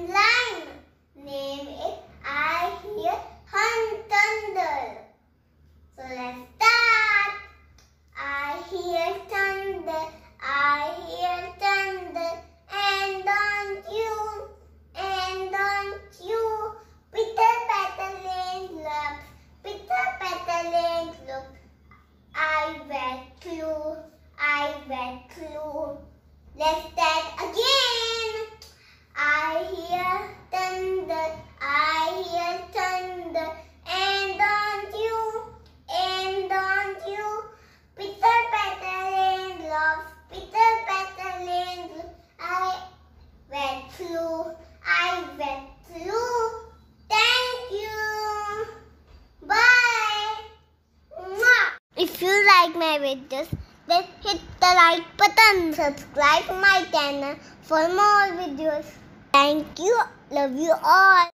lime. Name it, I hear hunt thunder. So let's start. I hear thunder, I hear thunder. And don't you, and don't you, Peter patter looks. Peter pitter looks. and look. I bet clue, I bet clue. Let's start again. If you like my videos, then hit the like button. Subscribe my channel for more videos. Thank you. Love you all.